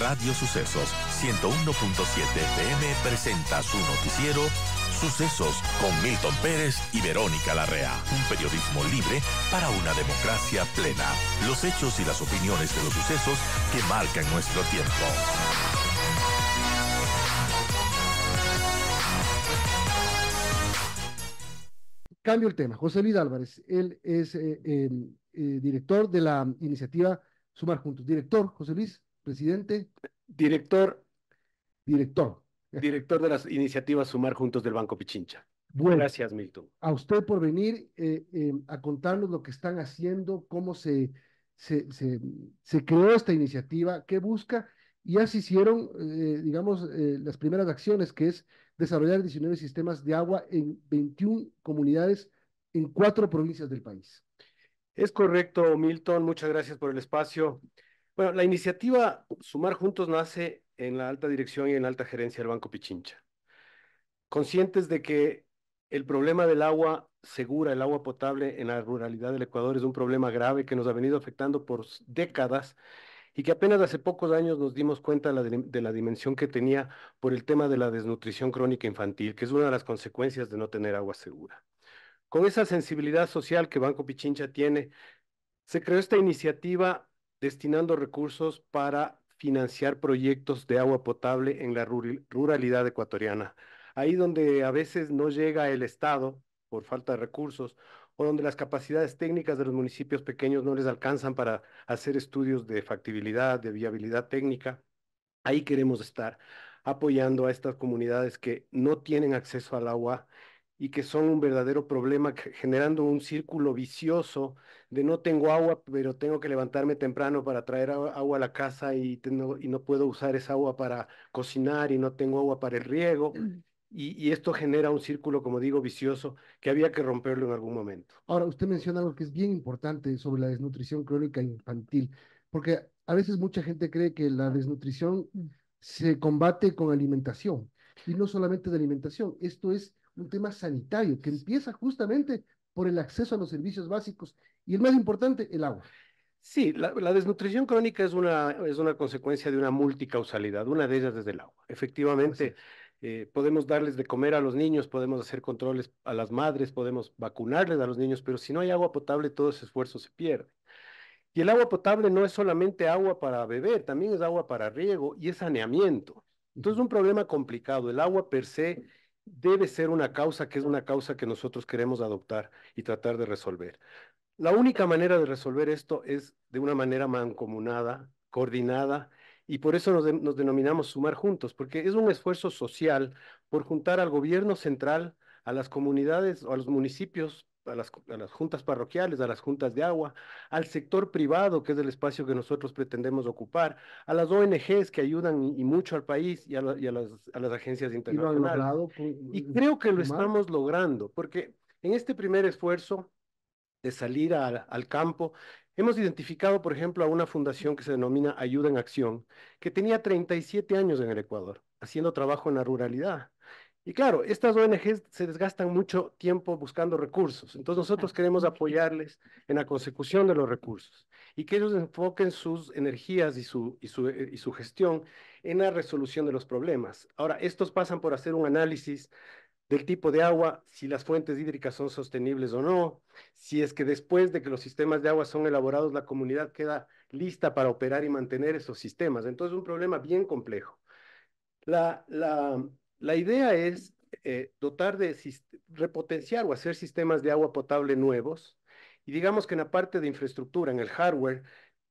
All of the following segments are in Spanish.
Radio Sucesos 101.7 FM presenta su noticiero Sucesos con Milton Pérez y Verónica Larrea. Un periodismo libre para una democracia plena. Los hechos y las opiniones de los sucesos que marcan nuestro tiempo. Cambio el tema. José Luis Álvarez, él es eh, em, eh, director de la iniciativa Sumar Juntos. Director, José Luis, presidente. Director. Director. Director de las iniciativas Sumar Juntos del Banco Pichincha. Bueno, Gracias, Milton. A usted por venir eh, em, a contarnos lo que están haciendo, cómo se, se, se, creó esta iniciativa, qué busca, y así hicieron, eh, digamos, eh, las primeras acciones, que es desarrollar 19 sistemas de agua en 21 comunidades en cuatro provincias del país. Es correcto, Milton. Muchas gracias por el espacio. Bueno, la iniciativa Sumar Juntos nace en la alta dirección y en la alta gerencia del Banco Pichincha. Conscientes de que el problema del agua segura, el agua potable en la ruralidad del Ecuador es un problema grave que nos ha venido afectando por décadas y que apenas hace pocos años nos dimos cuenta de la, dimensión que tenía por el tema de la desnutrición crónica infantil, que es una de las consecuencias de no tener agua segura. Con esa sensibilidad social que Banco Pichincha tiene, se creó esta iniciativa destinando recursos para financiar proyectos de agua potable en la ruralidad ecuatoriana. Ahí donde a veces no llega el Estado por falta de recursos o donde las capacidades técnicas de los municipios pequeños no les alcanzan para hacer estudios de factibilidad, de viabilidad técnica, ahí queremos estar apoyando a estas comunidades que no tienen acceso al agua y que son un verdadero problema, generando un círculo vicioso de no tengo agua, pero tengo que levantarme temprano para traer agua a la casa y, tengo, y no puedo usar esa agua para cocinar y no tengo agua para el riego. Mm. Y, y, esto genera un círculo, como digo, vicioso que había que romperlo en algún momento. Ahora, usted menciona algo que es bien importante sobre la desnutrición crónica infantil, porque a veces mucha gente cree que la desnutrición mm. se combate con alimentación, y no solamente de alimentación, esto es un tema sanitario que empieza justamente por el acceso a los servicios básicos y el más importante, el agua. Sí, la, desnutrición crónica es una, es una consecuencia de una multicausalidad, una de ellas es el agua. Efectivamente, eh, podemos darles de comer a los niños, podemos hacer controles a las madres, podemos vacunarles a los niños, pero si no hay agua potable, todo ese esfuerzo se pierde. Y el agua potable no es solamente agua para beber, también es agua para riego y es saneamiento. Entonces, es un problema complicado. El agua per se debe ser una causa que es una causa que nosotros queremos adoptar y tratar de resolver. La única manera de resolver esto es de una manera mancomunada, coordinada, y por eso nos, denominamos sumar juntos, porque es un esfuerzo social por juntar al gobierno central, a las comunidades o a los municipios a las, juntas parroquiales, a las juntas de agua, al sector privado, que es el espacio que nosotros pretendemos ocupar, a las ONGs que ayudan y, mucho al país y a, las, agencias internacionales. Pues, y, eh, creo que lo estamos logrando, porque en este primer esfuerzo de salir al, al campo, Hemos identificado, por ejemplo, a una fundación que se denomina Ayuda en Acción, que tenía 37 años en el Ecuador, haciendo trabajo en la ruralidad. Y claro, estas ONGs se desgastan mucho tiempo buscando recursos, entonces nosotros queremos apoyarles en la consecución de los recursos y que ellos enfoquen sus energías y su, eh, y su gestión en la resolución de los problemas. Ahora, estos pasan por hacer un análisis del tipo de agua, si las fuentes hídricas son sostenibles o no, si es que después de que los sistemas de agua son elaborados, la comunidad queda lista para operar y mantener esos sistemas. Entonces, es un problema bien complejo. La, la, la idea es eh, dotar de repotenciar o hacer sistemas de agua potable nuevos. Y digamos que en la parte de infraestructura, en el hardware,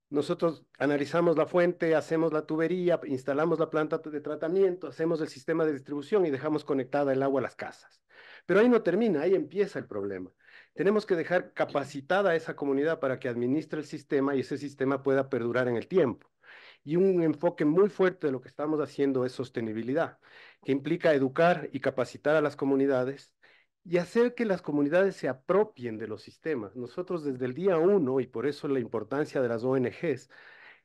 nosotros analizamos la fuente, hacemos la tubería, instalamos la planta de tratamiento, hacemos el sistema de distribución y dejamos conectada el agua a las casas. Pero ahí no termina, ahí empieza el problema. Tenemos que dejar capacitada a esa comunidad para que administre el sistema y ese sistema pueda perdurar en el tiempo y un enfoque muy fuerte de lo que estamos haciendo es sostenibilidad, que implica educar y capacitar a las comunidades y hacer que las comunidades se apropien de los sistemas. Nosotros desde el día uno, y por eso la importancia de las ONGs,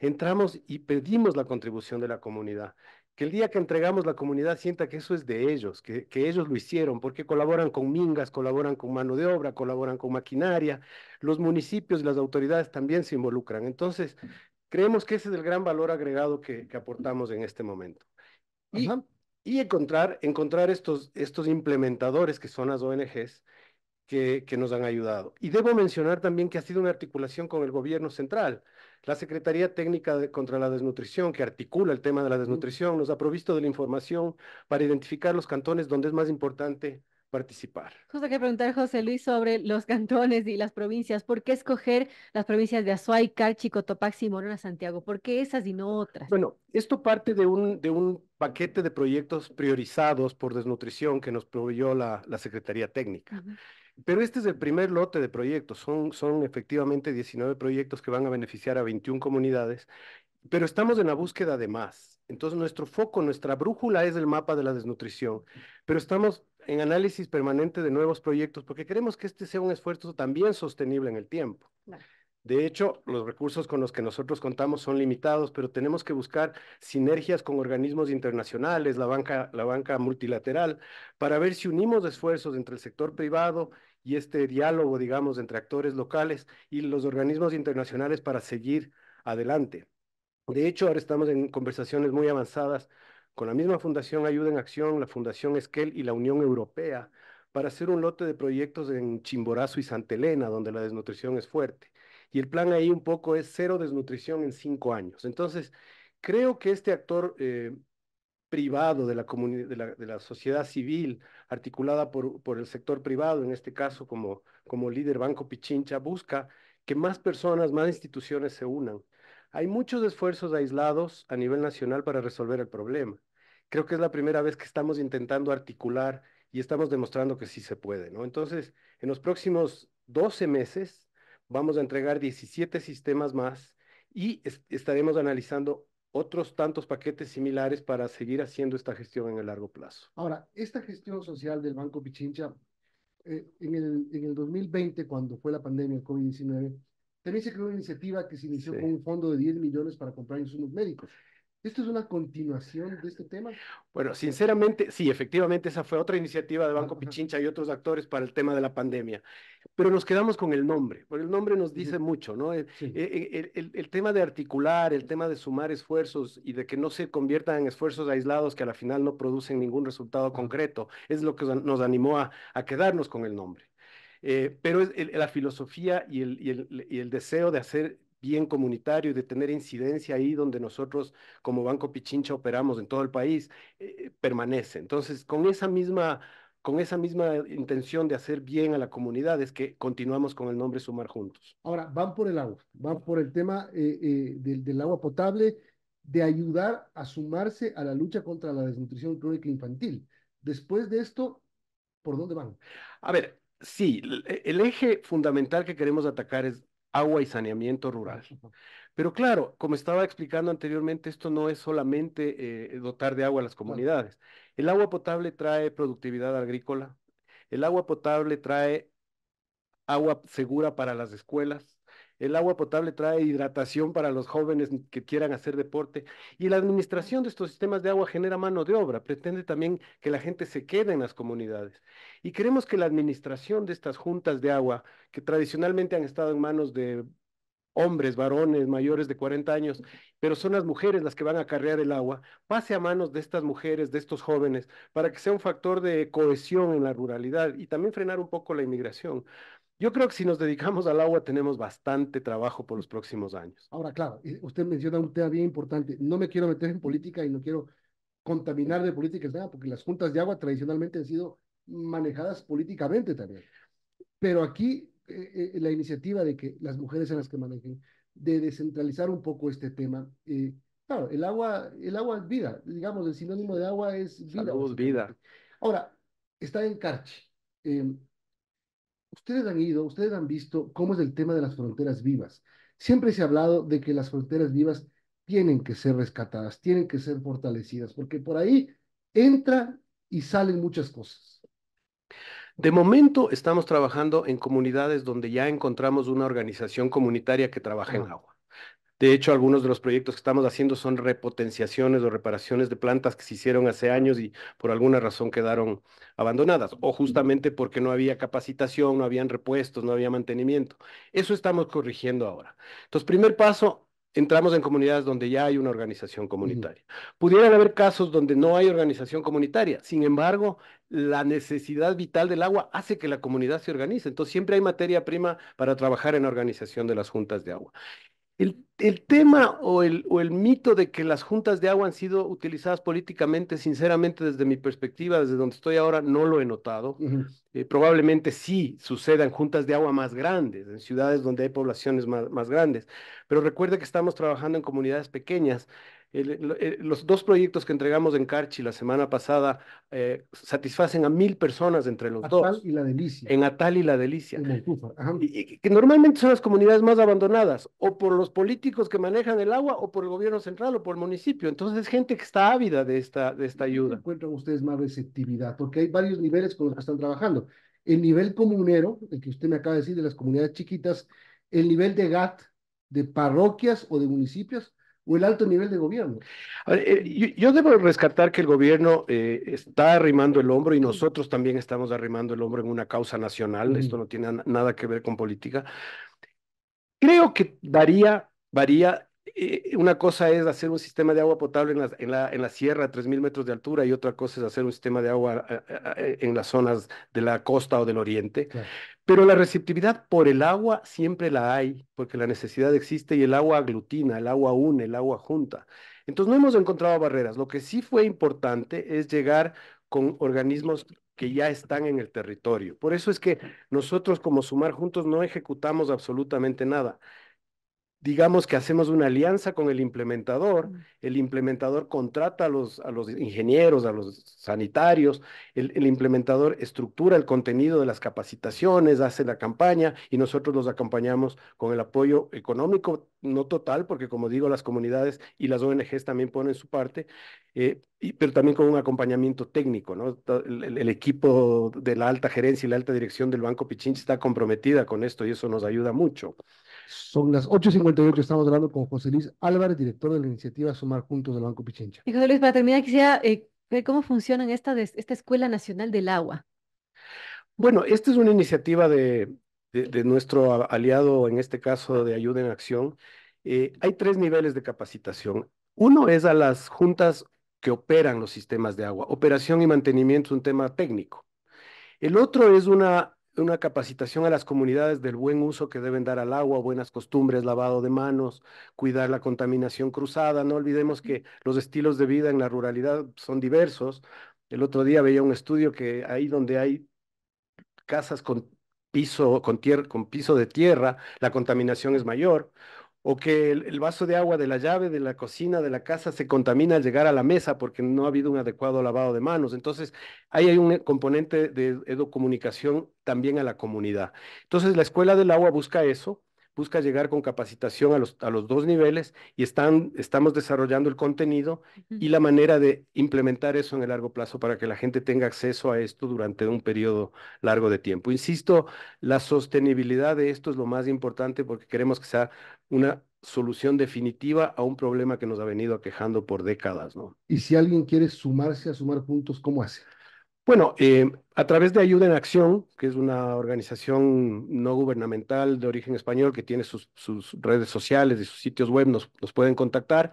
entramos y pedimos la contribución de la comunidad. Que el día que entregamos la comunidad sienta que eso es de ellos, que, que ellos lo hicieron, porque colaboran con mingas, colaboran con mano de obra, colaboran con maquinaria, los municipios y las autoridades también se involucran. Entonces, Creemos que ese es el gran valor agregado que, aportamos en este momento. Y, encontrar, estos, implementadores que son las ONGs que, nos han ayudado. Y debo mencionar también que ha sido una articulación con el gobierno central. La Secretaría Técnica contra la Desnutrición, que articula el tema de la desnutrición, nos ha provisto de la información para identificar los cantones donde es más importante participar. Justo que preguntar, José Luis, sobre los cantones y las provincias. ¿Por qué escoger las provincias de Azuay, Carchi, Cotopaxi y Morona, Santiago? ¿Por qué esas y no otras? Bueno, esto parte de un, de un paquete de proyectos priorizados por desnutrición que nos proveyó la, la Secretaría Técnica. Pero este es el primer lote de proyectos. Son, son efectivamente 19 proyectos que van a beneficiar a 21 comunidades, pero estamos en la búsqueda de más. Entonces, nuestro foco, nuestra brújula es el mapa de la desnutrición, pero estamos en análisis permanente de nuevos proyectos, porque queremos que este sea un esfuerzo también sostenible en el tiempo. De hecho, los recursos con los que nosotros contamos son limitados, pero tenemos que buscar sinergias con organismos internacionales, la banca, la banca multilateral, para ver si unimos esfuerzos entre el sector privado y este diálogo, digamos, entre actores locales y los organismos internacionales para seguir adelante. De hecho, ahora estamos en conversaciones muy avanzadas con la misma Fundación Ayuda en Acción, la Fundación Esquel y la Unión Europea para hacer un lote de proyectos en Chimborazo y Santa Elena, donde la desnutrición es fuerte. Y el plan ahí un poco es cero desnutrición en cinco años. Entonces, creo que este actor eh, privado de la, sociedad civil, articulada por, el sector privado, en este caso como líder Banco Pichincha, busca que más personas, más instituciones se unan. Hay muchos esfuerzos aislados a nivel nacional para resolver el problema creo que es la primera vez que estamos intentando articular y estamos demostrando que sí se puede, ¿no? Entonces, en los próximos 12 meses vamos a entregar 17 sistemas más y estaremos analizando otros tantos paquetes similares para seguir haciendo esta gestión en el largo plazo. Ahora, esta gestión social del Banco Pichincha, eh, en, el, 2020, cuando fue la pandemia del COVID-19, también se creó una iniciativa que se inició con un fondo de 10 millones para comprar insumos médicos. ¿Esto es una continuación de este tema? Bueno, sinceramente, sí, efectivamente, esa fue otra iniciativa de Banco Pichincha y otros actores para el tema de la pandemia. Pero nos quedamos con el nombre, porque el nombre nos dice mucho, ¿no? E, e, el, tema de articular, el tema de sumar esfuerzos y de que no se conviertan en esfuerzos aislados que a la final no producen ningún resultado concreto, es lo que nos animó a, quedarnos con el nombre. Eh, pero es la filosofía y, y el deseo de hacer bien comunitario y de tener incidencia ahí donde nosotros como Banco Pichincha operamos en todo el país, eh, permanece. Entonces, con esa misma con esa misma intención de hacer bien a la comunidad es que continuamos con el nombre Sumar Juntos. Ahora, van por el agua, van por el tema eh, eh, del, agua potable, de ayudar a sumarse a la lucha contra la desnutrición crónica infantil. Después de esto, ¿por dónde van? A ver, sí, el eje fundamental que queremos atacar es agua y saneamiento rural. Pero claro, como estaba explicando anteriormente, esto no es solamente eh, dotar de agua a las comunidades. El agua potable trae productividad agrícola, el agua potable trae agua segura para las escuelas, el agua potable trae hidratación para los jóvenes que quieran hacer deporte y la administración de estos sistemas de agua genera mano de obra, pretende también que la gente se quede en las comunidades. Y queremos que la administración de estas juntas de agua, que tradicionalmente han estado en manos de hombres, varones, mayores de 40 años, pero son las mujeres las que van a cargar el agua, pase a manos de estas mujeres, de estos jóvenes, para que sea un factor de cohesión en la ruralidad y también frenar un poco la inmigración. Yo creo que si nos dedicamos al agua tenemos bastante trabajo por los próximos años. Ahora, claro, usted menciona un tema bien importante. No me quiero meter en política y no quiero contaminar de política tema, porque las juntas de agua tradicionalmente han sido manejadas políticamente también. Pero aquí eh, eh, la iniciativa de que las mujeres sean las que manejen, de descentralizar un poco este tema. Eh, claro, el agua, el agua es vida, digamos, el sinónimo de agua es vida. Salud, vida. Ahora, está en Carchi. Em, ustedes han ido, ustedes han visto cómo es el tema de las fronteras vivas. Siempre se ha hablado de que las fronteras vivas tienen que ser rescatadas, tienen que ser fortalecidas, porque por ahí entra y salen muchas cosas. De momento estamos trabajando en comunidades donde ya encontramos una organización comunitaria que trabaja en agua. De hecho, algunos de los proyectos que estamos haciendo son repotenciaciones o reparaciones de plantas que se hicieron hace años y por alguna razón quedaron abandonadas, o justamente porque no había capacitación, no habían repuestos, no había mantenimiento. Eso estamos corrigiendo ahora. Entonces, primer paso, entramos en comunidades donde ya hay una organización comunitaria. Pudieran haber casos donde no hay organización comunitaria, sin embargo, la necesidad vital del agua hace que la comunidad se organice, entonces siempre hay materia prima para trabajar en la organización de las juntas de agua. El, tema o el, o el, mito de que las juntas de agua han sido utilizadas políticamente, sinceramente, desde mi perspectiva, desde donde estoy ahora, no lo he notado. Eh, probablemente sí sucedan juntas de agua más grandes, en ciudades donde hay poblaciones más, más grandes. Pero recuerde que estamos trabajando en comunidades pequeñas eh, los dos proyectos que entregamos en Carchi la semana pasada eh, satisfacen a mil personas entre los dos. y La Delicia. En Atal y La Delicia. En que normalmente son las comunidades más abandonadas, o por los políticos que manejan el agua, o por el gobierno central, o por el municipio. Entonces, es gente que está ávida de esta, de esta ayuda. encuentran ustedes más receptividad? Porque hay varios niveles con los que están trabajando. El nivel comunero, el que usted me acaba de decir, de las comunidades chiquitas, el nivel de GAT, de parroquias o de municipios, o el alto nivel de gobierno. Eh, yo, debo rescatar que el gobierno eh, está arrimando el hombro y nosotros también estamos arrimando el hombro en una causa nacional. Esto no tiene nada que ver con política. Creo que daría, varía eh, una cosa es hacer un sistema de agua potable en la, sierra a 3.000 metros de altura y otra cosa es hacer un sistema de agua eh, eh, en las zonas de la costa o del oriente. Pero la receptividad por el agua siempre la hay, porque la necesidad existe y el agua aglutina, el agua une, el agua junta. Entonces no hemos encontrado barreras. Lo que sí fue importante es llegar con organismos que ya están en el territorio. Por eso es que nosotros como Sumar Juntos no ejecutamos absolutamente nada digamos que hacemos una alianza con el implementador, el implementador contrata a los, a los ingenieros, a los sanitarios, el, implementador estructura el contenido de las capacitaciones, hace la campaña y nosotros los acompañamos con el apoyo económico, no total, porque como digo, las comunidades y las ONGs también ponen su parte, eh, pero también con un acompañamiento técnico, El, el, equipo de la alta gerencia y la alta dirección del Banco Pichincha está comprometida con esto y eso nos ayuda mucho. Son las 8.58, estamos hablando con José Luis Álvarez, director de la iniciativa Sumar Juntos del Banco Pichincha. Y José Luis, para terminar, quisiera eh, ver cómo funciona esta, esta Escuela Nacional del Agua. Bueno, esta es una iniciativa de, de, nuestro aliado, en este caso de Ayuda en Acción. Eh, hay tres niveles de capacitación. Uno es a las juntas que operan los sistemas de agua. Operación y mantenimiento es un tema técnico. El otro es una una capacitación a las comunidades del buen uso que deben dar al agua, buenas costumbres, lavado de manos, cuidar la contaminación cruzada. No olvidemos que los estilos de vida en la ruralidad son diversos. El otro día veía un estudio que ahí donde hay casas con piso, con, con piso de tierra, la contaminación es mayor o que el, vaso de agua de la llave, de la cocina, de la casa se contamina al llegar a la mesa porque no ha habido un adecuado lavado de manos. Entonces, ahí hay un componente de educomunicación también a la comunidad. Entonces, la escuela del agua busca eso, busca llegar con capacitación a los, a los dos niveles y están, estamos desarrollando el contenido y la manera de implementar eso en el largo plazo para que la gente tenga acceso a esto durante un periodo largo de tiempo. Insisto, la sostenibilidad de esto es lo más importante porque queremos que sea una solución definitiva a un problema que nos ha venido aquejando por décadas. ¿no? Y si alguien quiere sumarse a sumar puntos, ¿cómo hace? Bueno, eh, a través de Ayuda en Acción, que es una organización no gubernamental de origen español que tiene sus, redes sociales y sus sitios web, nos, pueden contactar.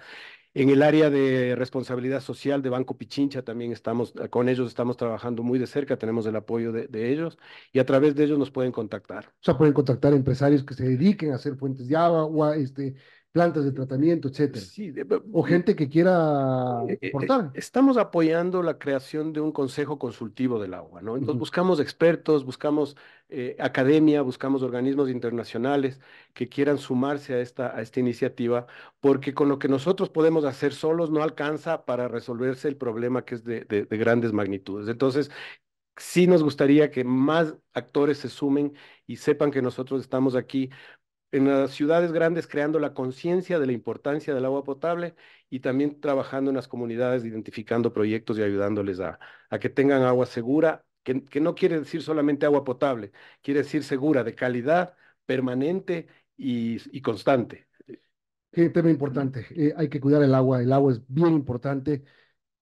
En el área de responsabilidad social de Banco Pichincha también estamos, con ellos estamos trabajando muy de cerca, tenemos el apoyo de, ellos y a través de ellos nos pueden contactar. O sea, pueden contactar empresarios que se dediquen a hacer fuentes de agua o a este, plantas de tratamiento, etcétera. Sí, o gente que quiera eh, eh, aportar. Eh, estamos apoyando la creación de un consejo consultivo del agua, ¿no? Entonces buscamos expertos, buscamos academia, buscamos organismos internacionales que quieran sumarse a esta, a esta iniciativa, porque con lo que nosotros podemos hacer solos no alcanza para resolverse el problema que es de grandes magnitudes. Entonces, sí nos gustaría que más actores se sumen y sepan que nosotros estamos aquí en las ciudades grandes creando la conciencia de la importancia del agua potable y también trabajando en las comunidades, identificando proyectos y ayudándoles a, que tengan agua segura, que, no quiere decir solamente agua potable, quiere decir segura, de calidad, permanente y, constante. Qué tema importante, eh, hay que cuidar el agua, el agua es bien importante.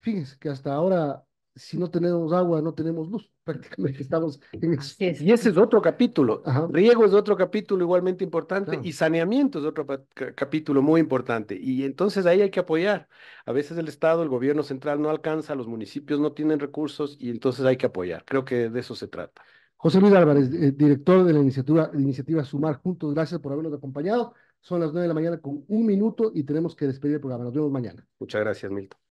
Fíjense que hasta ahora si no tenemos agua, no tenemos luz. Prácticamente estamos en eso. Y ese es otro capítulo. Riego es otro capítulo igualmente importante y saneamiento es otro capítulo muy importante. Y entonces ahí hay que apoyar. A veces el Estado, el gobierno central no alcanza, los municipios no tienen recursos y entonces hay que apoyar. Creo que de eso se trata. José Luis Álvarez, eh, director de la iniciativa, iniciativa Sumar Juntos, gracias por habernos acompañado. Son las 9 de la mañana con un minuto y tenemos que despedir el programa. Nos vemos mañana. Muchas gracias, Milton.